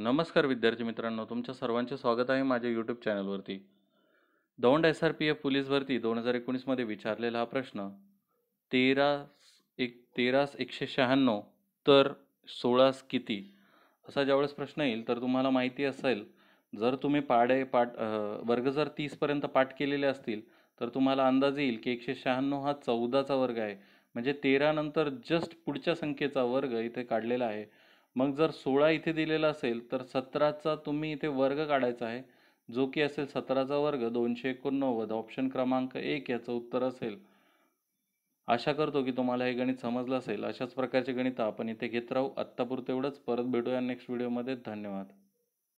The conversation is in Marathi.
नमस्कार विद्यार्थी मित्रांनो तुमच्या सर्वांचे स्वागत आहे माझ्या यूट्यूब चॅनलवरती Daund S R P F police भरती दोन हजार एकोणीसमध्ये विचारलेला हा प्रश्न तेरा एक तेरास एकशे शहाण्णव तर सोळास किती असा ज्यावेळेस प्रश्न येईल तर तुम्हाला माहिती असेल जर तुम्ही पाडे पाठ वर्ग जर तीसपर्यंत पाठ केलेले असतील तर तुम्हाला अंदाज येईल की एकशे शहाण्णव हा चौदाचा वर्ग आहे म्हणजे तेरानंतर जस्ट पुढच्या संख्येचा वर्ग इथे काढलेला आहे मग जर सोळा इथे दिलेला असेल तर सतराचा तुम्ही इथे वर्ग काढायचा आहे जो की असेल सतराचा वर्ग दोनशे एकोणनव्वद ऑप्शन क्रमांक एक याचं उत्तर असेल आशा करतो की तुम्हाला हे गणित समजलं असेल अशाच प्रकारचे गणित आपण इथे घेत राहू आत्तापुरतं एवढंच परत भेटूया नेक्स्ट व्हिडिओमध्ये धन्यवाद